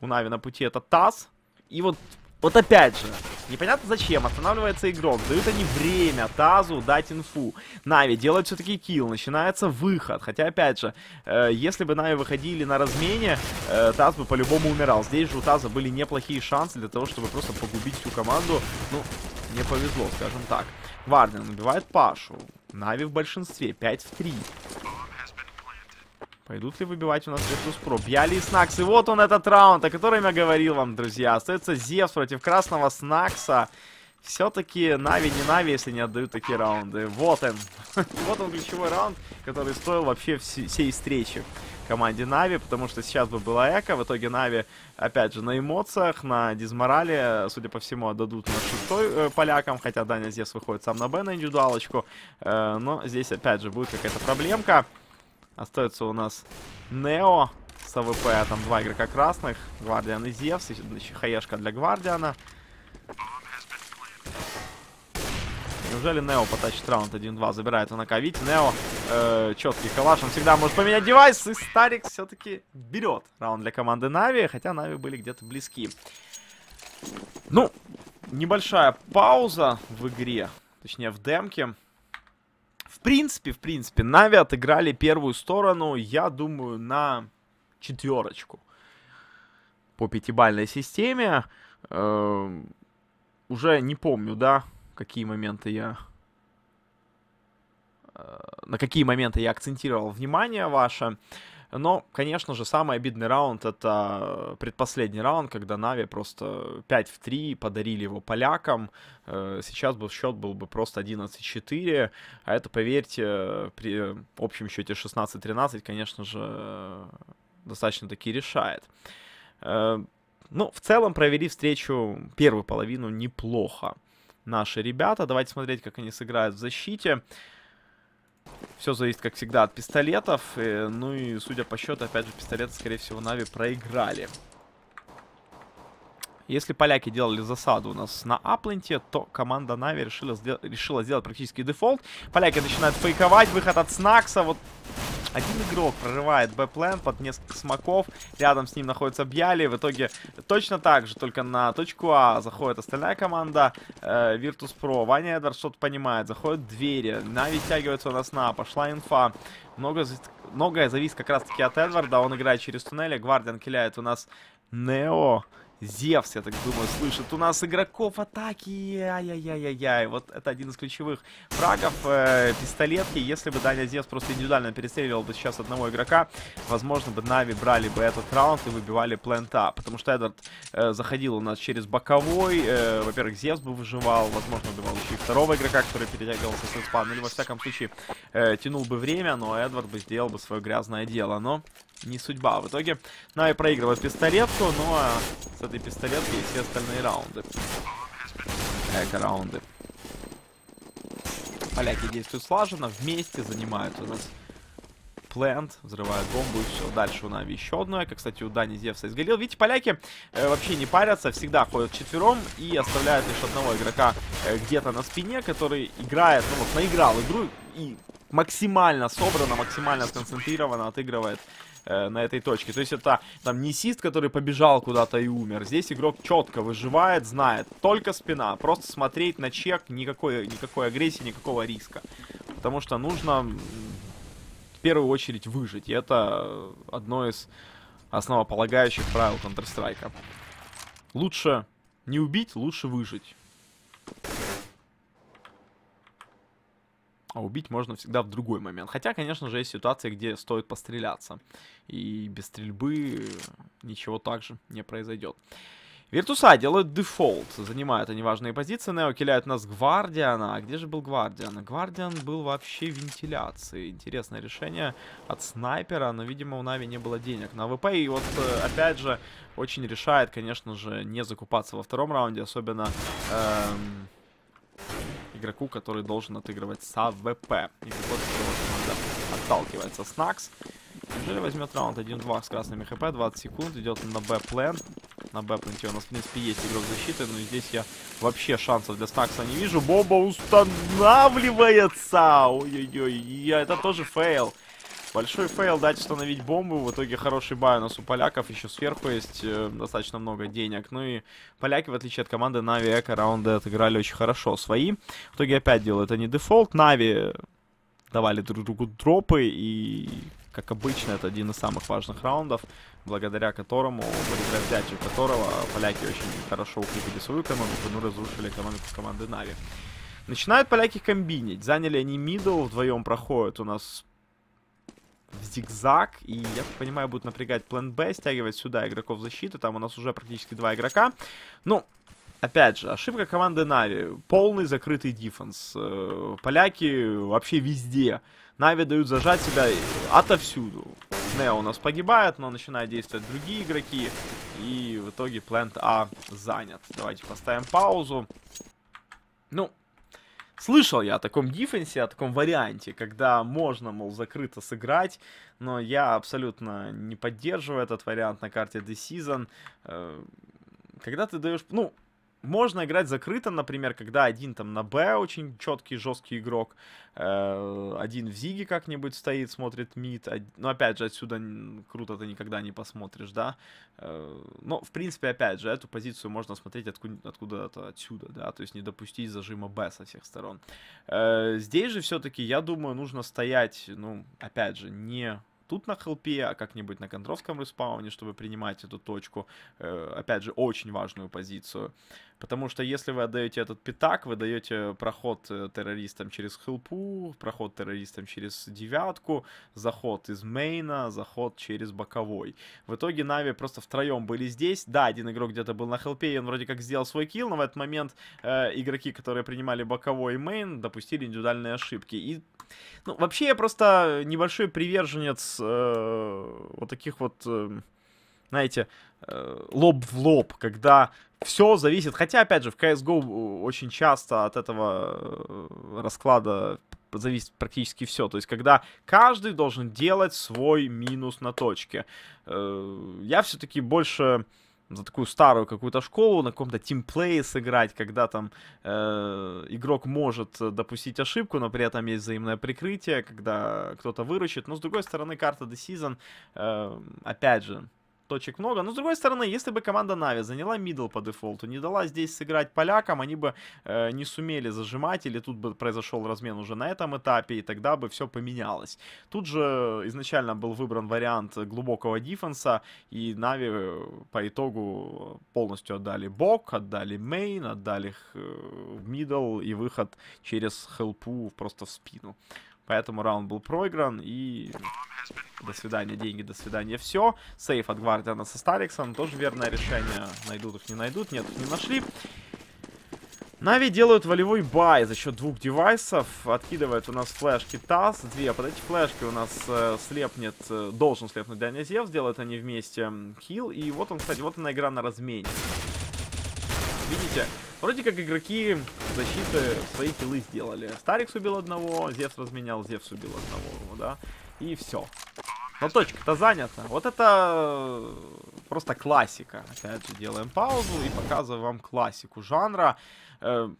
у Нави на пути, это Таз. И вот, вот опять же, непонятно зачем, останавливается игрок, дают они время Тазу дать инфу. Нави делает все-таки килл, начинается выход. Хотя, опять же, э, если бы Нави выходили на размене, э, Таз бы по-любому умирал. Здесь же у Таза были неплохие шансы для того, чтобы просто погубить всю команду. Ну, не повезло, скажем так. Гвардиан убивает Пашу. Нави в большинстве, 5 в 3. Пойдут ли выбивать у нас Виртус проб? Бьяли и Снакс. И вот он этот раунд, о котором я говорил вам, друзья. Остается Зевс против красного Снакса. Все-таки Нави не Нави, если не отдают такие раунды. Вот он. *laughs* вот он ключевой раунд, который стоил вообще всей встречи команде Нави, потому что сейчас бы была Эко. В итоге Нави, опять же, на эмоциях, на дизморале, судя по всему, отдадут на шестой э, полякам, хотя Даня здесь выходит сам на Б на индивидуалочку. Э, но здесь, опять же, будет какая-то проблемка. Остается у нас Нео с АВП, а там два игрока красных, Гвардиан и Зевс, еще хаешка для Гвардиана. Неужели Нео потащит раунд 1-2? Забирает он ковить? Нео э, четкий калаш. Он всегда может поменять девайс. И Старик все-таки берет раунд для команды Нави. Хотя Нави были где-то близки. Ну, небольшая пауза в игре. Точнее, в демке. В принципе, в принципе, Нави отыграли первую сторону, я думаю, на четверочку по пятибальной системе. Э, уже не помню, да, какие моменты я... Э, на какие моменты я акцентировал внимание ваше. Э, но, конечно же, самый обидный раунд — это э, предпоследний раунд, когда Нави просто 5 в 3 подарили его полякам. Э, сейчас бы счет был бы просто 11-4, а это, поверьте, при э, общем счете 16-13, конечно же, достаточно таки решает. Ну, в целом провели встречу первую половину неплохо наши ребята. Давайте смотреть, как они сыграют в защите. Все зависит, как всегда, от пистолетов. Э, ну и, судя по счету, опять же, пистолеты, скорее всего, Нави проиграли. Если поляки делали засаду у нас на Апленте, то команда Нави решила, сдел решила сделать практически дефолт. Поляки начинают фейковать, выход от Снакса, вот один игрок прорывает б под несколько смоков. Рядом с ним находится Бьяли. В итоге точно так же, только на точку А заходит остальная команда э, Virtus Pro. Ваня Эдвард что-то понимает. Заходят двери. На тягивается у нас на. Пошла инфа. Много, многое зависит как раз-таки от Эдварда. Он играет через туннели. Гвардиан киляет у нас Нео. Зевс, я так думаю, слышит у нас игроков атаки. Ай-яй-яй-яй-яй. Вот это один из ключевых фрагов э, пистолетки. Если бы Даня Зевс просто индивидуально перестреливал бы сейчас одного игрока, возможно бы Нави брали бы этот раунд и выбивали плента. Потому что Эдвард э, заходил у нас через боковой. Э, Во-первых, Зевс бы выживал. Возможно, убивал еще и второго игрока, который перетягивался с инспан. Или, во всяком случае, э, тянул бы время, но Эдвард бы сделал бы свое грязное дело. Но не судьба. В итоге Нави проигрывала пистолетку, но ну, а с этой пистолетки и все остальные раунды. Эко-раунды. Поляки действуют слаженно, вместе занимаются у нас плент, взрывают бомбу и все. Дальше у Нави еще одно как Кстати, у Дани Зевса изгорел. Видите, поляки э, вообще не парятся, всегда ходят четвером и оставляют лишь одного игрока э, где-то на спине, который играет, ну вот, наиграл игру и максимально собрано, максимально сконцентрированно отыгрывает Э, на этой точке. То есть это там не сист, который побежал куда-то и умер. Здесь игрок четко выживает, знает. Только спина. Просто смотреть на чек, никакой, никакой агрессии, никакого риска. Потому что нужно в первую очередь выжить. И это одно из основополагающих правил Counter-Strike. Лучше не убить, лучше выжить. а убить можно всегда в другой момент. Хотя, конечно же, есть ситуации, где стоит постреляться. И без стрельбы ничего также не произойдет. Виртуса делают дефолт, занимают они важные позиции, Нео киляют нас Гвардиана, а где же был Гвардиан? Гвардиан был вообще в вентиляции, интересное решение от снайпера, но, видимо, у Нави не было денег на ВП, и вот, э, опять же, очень решает, конечно же, не закупаться во втором раунде, особенно... Эм игроку, который должен отыгрывать САВП, И вот отталкивается Снакс. Неужели возьмет раунд 1-2 с красными хп, 20 секунд, идет на Б-плен. На Б-пленте у нас, в принципе, есть игрок защиты, но здесь я вообще шансов для Снакса не вижу. Боба устанавливается! Ой-ой-ой, это тоже фейл. Большой фейл дать установить бомбу. В итоге хороший бай у нас у поляков. Еще сверху есть э, достаточно много денег. Ну и поляки, в отличие от команды Нави, Эко раунды отыграли очень хорошо свои. В итоге опять делают они дефолт. Нави давали друг другу дропы и... Как обычно, это один из самых важных раундов, благодаря которому, благодаря взятию которого, поляки очень хорошо укрепили свою экономику, ну разрушили экономику команды Нави. Начинают поляки комбинить. Заняли они мидл, вдвоем проходят у нас в зигзаг. И, я так понимаю, будут напрягать план Б, стягивать сюда игроков защиты. Там у нас уже практически два игрока. Ну, Опять же, ошибка команды Нави. Полный закрытый дефенс. Э, поляки вообще везде. Нави дают зажать себя э, отовсюду. Нео у нас погибает, но начинают действовать другие игроки. И в итоге плент А занят. Давайте поставим паузу. Ну, Слышал я о таком дифенсе, о таком варианте, когда можно, мол, закрыто сыграть, но я абсолютно не поддерживаю этот вариант на карте The Season. Э, когда ты даешь... Ну, можно играть закрыто, например, когда один там на Б очень четкий, жесткий игрок, э, один в Зиге как-нибудь стоит, смотрит мид, но ну, опять же, отсюда круто ты никогда не посмотришь, да, э, но, в принципе, опять же, эту позицию можно смотреть откуда- откуда-то отсюда, да, то есть не допустить зажима Б со всех сторон. Э, здесь же все-таки, я думаю, нужно стоять, ну, опять же, не тут на хелпе, а как-нибудь на контровском респауне, чтобы принимать эту точку, опять же, очень важную позицию. Потому что если вы отдаете этот пятак, вы даете проход э, террористам через хелпу, проход террористам через девятку, заход из мейна, заход через боковой. В итоге Нави просто втроем были здесь. Да, один игрок где-то был на хелпе, и он вроде как сделал свой килл, но в этот момент э, игроки, которые принимали боковой и мейн, допустили индивидуальные ошибки. И ну, вообще я просто небольшой приверженец э, вот таких вот... Э, знаете, э, лоб в лоб, когда все зависит. Хотя, опять же, в CSGO очень часто от этого э, расклада зависит практически все. То есть, когда каждый должен делать свой минус на точке. Э, я все-таки больше за такую старую какую-то школу на каком-то тимплее сыграть, когда там э, игрок может допустить ошибку, но при этом есть взаимное прикрытие, когда кто-то выручит. Но с другой стороны, карта The Season, э, опять же, точек много. Но, с другой стороны, если бы команда Нави заняла мидл по дефолту, не дала здесь сыграть полякам, они бы э, не сумели зажимать, или тут бы произошел размен уже на этом этапе, и тогда бы все поменялось. Тут же изначально был выбран вариант глубокого дефенса, и Нави э, по итогу полностью отдали бок, отдали мейн, отдали э, мидл и выход через хелпу просто в спину. Поэтому раунд был проигран и... До свидания, деньги, до свидания, все. Сейф от Гвардиана со Стариксом. Тоже верное решение. Найдут их, не найдут. Нет, их не нашли. Нави делают волевой бай за счет двух девайсов. Откидывает у нас флешки ТАСС. Две а под эти флешки у нас э, слепнет, э, должен слепнуть Даня Зев. Сделают они вместе хил. И вот он, кстати, вот она игра на размене. Видите? Вроде как игроки защиты свои киллы сделали. Старикс убил одного, Зевс разменял, Зевс убил одного, да? И все. Но точка-то занята. Вот это э, просто классика. Опять же, делаем паузу и показываю вам классику жанра. Э,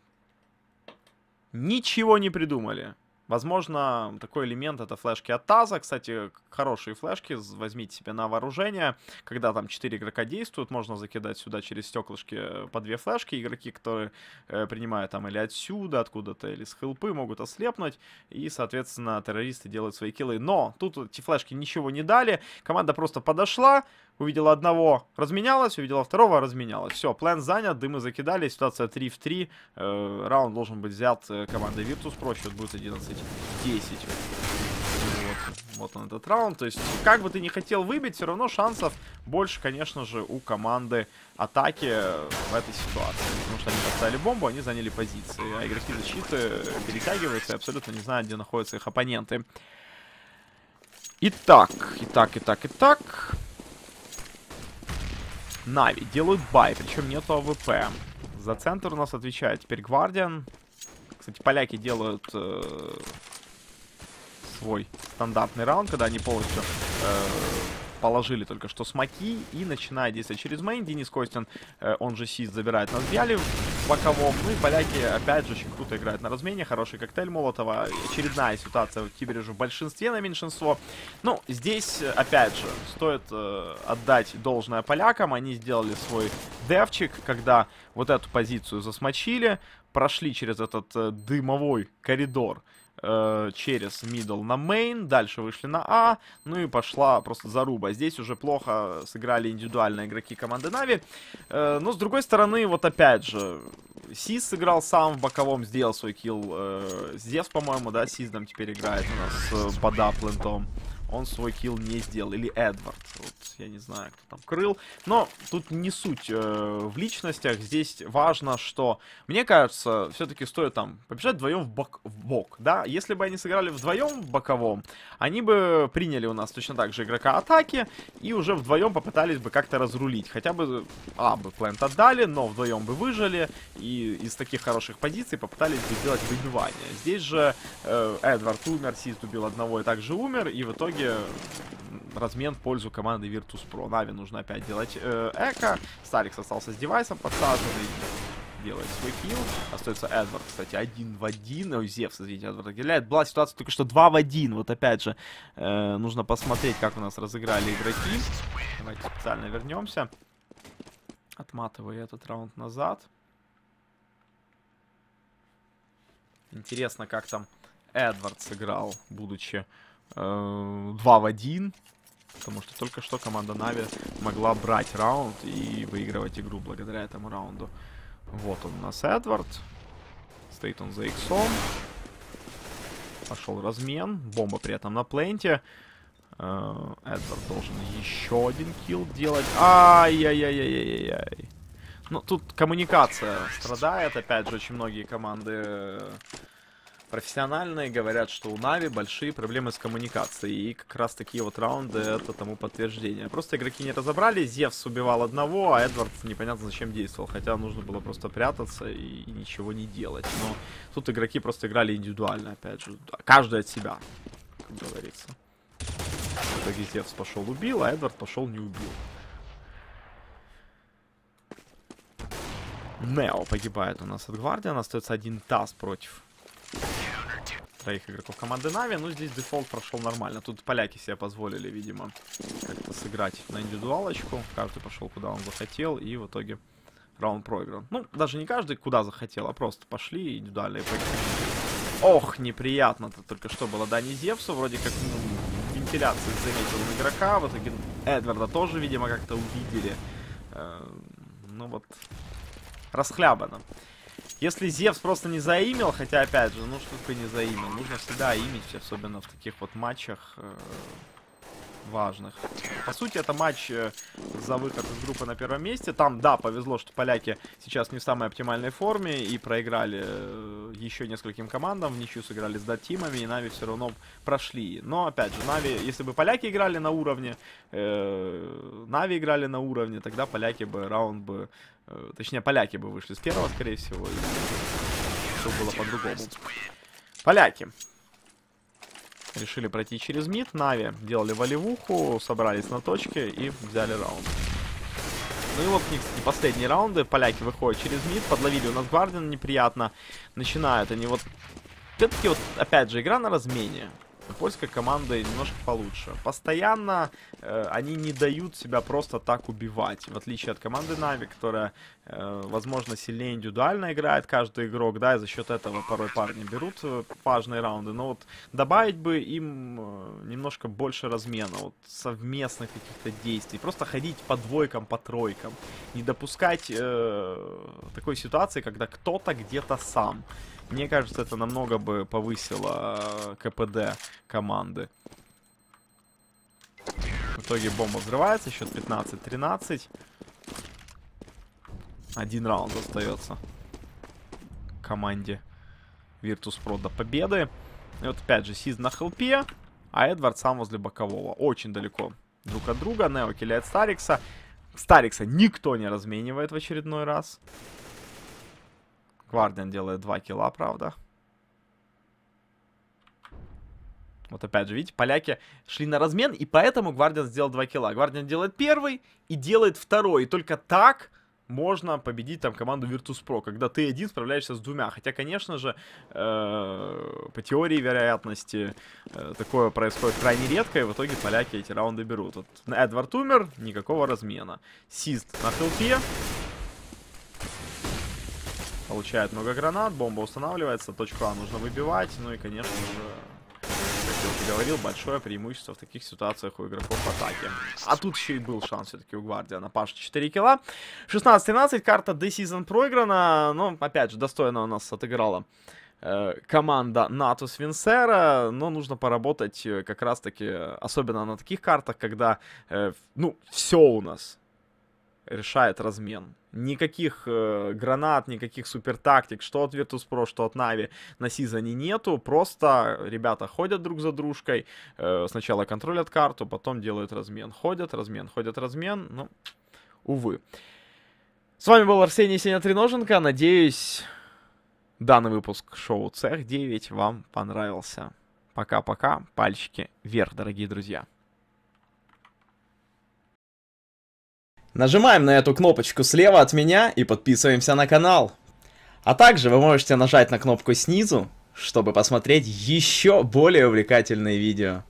ничего не придумали. Возможно, такой элемент это флешки от таза. Кстати, хорошие флешки, возьмите себе на вооружение. Когда там 4 игрока действуют, можно закидать сюда через стеклышки по 2 флешки. Игроки, которые э, принимают там или отсюда, откуда-то, или с хелпы, могут ослепнуть. И, соответственно, террористы делают свои килы, Но тут эти флешки ничего не дали. Команда просто подошла, Увидела одного, разменялась, увидела второго, разменялась. Все, план занят, дымы закидали, ситуация 3 в 3. Э, раунд должен быть взят э, командой Virtus проще, вот будет 11-10. Вот, вот он этот раунд. То есть, как бы ты не хотел выбить, все равно шансов больше, конечно же, у команды атаки э, в этой ситуации. Потому что они поставили бомбу, они заняли позиции. А игроки защиты перетягиваются и абсолютно не знают, где находятся их оппоненты. Итак, итак, итак, итак. Нави делают бай, причем нету АВП. За центр у нас отвечает теперь Гвардиан. Кстати, поляки делают э, свой стандартный раунд, когда они полностью э, положили только что смоки. И начинает действовать через мейн. Денис Костин, э, он же Сиз, забирает нас Бьяли в боковом. Ну и поляки, опять же, очень круто играют на размене. Хороший коктейль Молотова. Очередная ситуация у Кибережа в большинстве на меньшинство. Ну, здесь, опять же, стоит э, отдать должное полякам. Они сделали свой девчик, когда вот эту позицию засмочили, прошли через этот э, дымовой коридор Э, через middle на main, дальше вышли на А, ну и пошла просто заруба. Здесь уже плохо сыграли индивидуальные игроки команды Нави, э, но с другой стороны, вот опять же, Сис сыграл сам в боковом, сделал свой килл, э, Зевс, по-моему, да, Сис нам теперь играет у нас э, под аплентом он свой килл не сделал. Или Эдвард, вот, я не знаю, кто там крыл. Но тут не суть э, в личностях. Здесь важно, что, мне кажется, все-таки стоит там побежать вдвоем в, бок, в бок. Да, если бы они сыграли вдвоем в боковом, они бы приняли у нас точно так же игрока атаки. И уже вдвоем попытались бы как-то разрулить. Хотя бы, а, бы плент отдали, но вдвоем бы выжили. И из таких хороших позиций попытались бы сделать выбивание. Здесь же э, Эдвард умер, Сист убил одного и также умер. И в итоге итоге размен в пользу команды Virtus.pro. Нави нужно опять делать э, эко. Старикс остался с девайсом подсаженный. Делает свой килл. Остается Эдвард, кстати, один в один. Ой, Зевс, извините, Эдвард отделяет. Была ситуация только что два в один Вот опять же, э, нужно посмотреть, как у нас разыграли игроки. Давайте специально вернемся. Отматываю этот раунд назад. Интересно, как там Эдвард сыграл, будучи э, 2 в 1. Потому что только что команда Нави могла брать раунд и выигрывать игру благодаря этому раунду. Вот он у нас Эдвард. Стоит он за иксом. Пошел размен. Бомба при этом на пленте. Э, Эдвард должен еще один килл делать. Ай-яй-яй-яй-яй-яй. Ну, тут коммуникация страдает. Опять же, очень многие команды э, профессиональные говорят, что у Нави большие проблемы с коммуникацией. И как раз такие вот раунды это тому подтверждение. Просто игроки не разобрали, Зевс убивал одного, а Эдвард непонятно зачем действовал. Хотя нужно было просто прятаться и, и ничего не делать. Но тут игроки просто играли индивидуально, опять же. Каждый от себя, как говорится. В итоге Зевс пошел убил, а Эдвард пошел не убил. Нео погибает у нас от Гвардиана, остается один Таз против Троих игроков команды Нави. Ну, здесь дефолт прошел нормально. Тут поляки себе позволили, видимо, как-то сыграть на индивидуалочку. Каждый пошел, куда он захотел. И в итоге раунд проигран. Ну, даже не каждый куда захотел, а просто пошли индивидуальные пэки. Ох, неприятно-то только что было Дани Зевсу. Вроде как ну, вентиляции заметил игрока. В итоге Эдварда тоже, видимо, как-то увидели. Э -э ну вот, расхлябано. Если Зевс просто не заимил, хотя, опять же, ну что такое не заимил? Нужно всегда имить, особенно в таких вот матчах. Э, важных. По сути, это матч э, за выход из группы на первом месте. Там, да, повезло, что поляки сейчас не в самой оптимальной форме и проиграли э, еще нескольким командам, в ничью сыграли с датимами, и Нави все равно прошли. Но, опять же, Нави, если бы поляки играли на уровне, э, Нави играли на уровне, тогда поляки бы раунд бы, э, точнее, поляки бы вышли с первого, скорее всего, и все было по-другому. Поляки. Решили пройти через мид, Нави делали волевуху, собрались на точке и взяли раунд. Ну и вот кстати, последние раунды. Поляки выходят через мид, подловили у нас Гвардиан неприятно. Начинают они вот... Все-таки вот, опять же, игра на размене. Польская команда немножко получше. Постоянно э, они не дают себя просто так убивать, в отличие от команды Нави, которая, э, возможно, сильнее индивидуально играет каждый игрок, да, и за счет этого порой парни берут э, важные раунды, но вот добавить бы им э, немножко больше размена, вот совместных каких-то действий, просто ходить по двойкам, по тройкам, не допускать э, такой ситуации, когда кто-то где-то сам. Мне кажется, это намного бы повысило э, КПД команды. В итоге бомба взрывается, счет 15-13. Один раунд остается команде Virtus.pro до победы. И вот опять же Сиз на хелпе, а Эдвард сам возле бокового. Очень далеко друг от друга. Нео киляет Старикса. Старикса никто не разменивает в очередной раз. Гвардиан делает 2 килла, правда. Вот опять же, видите, поляки шли на размен, и поэтому Гвардиан сделал 2 килла. Гвардиан делает первый и делает второй. И только так можно победить там команду Virtus.pro, когда ты один справляешься с двумя. Хотя, конечно же, э, по теории вероятности э, такое происходит крайне редко, и в итоге поляки эти раунды берут. Вот Эдвард умер, никакого размена. Сист на филфе, получает много гранат, бомба устанавливается, точку А нужно выбивать, ну и, конечно же, как я уже говорил, большое преимущество в таких ситуациях у игроков в атаке. А тут еще и был шанс все-таки у Гвардия на Паш 4 килла. 16-13, карта The Season проиграна, но, опять же, достойно у нас отыграла э, команда Натус Винсера, но нужно поработать э, как раз-таки, особенно на таких картах, когда, э, ну, все у нас решает размен. Никаких э, гранат, никаких супер тактик, что от Virtus.pro, что от Na'Vi на Сизоне нету. Просто ребята ходят друг за дружкой, э, сначала контролят карту, потом делают размен. Ходят, размен, ходят, размен, ну, увы. С вами был Арсений Сеня Треноженко. Надеюсь, данный выпуск шоу Цех 9 вам понравился. Пока-пока, пальчики вверх, дорогие друзья. Нажимаем на эту кнопочку слева от меня и подписываемся на канал. А также вы можете нажать на кнопку снизу, чтобы посмотреть еще более увлекательные видео.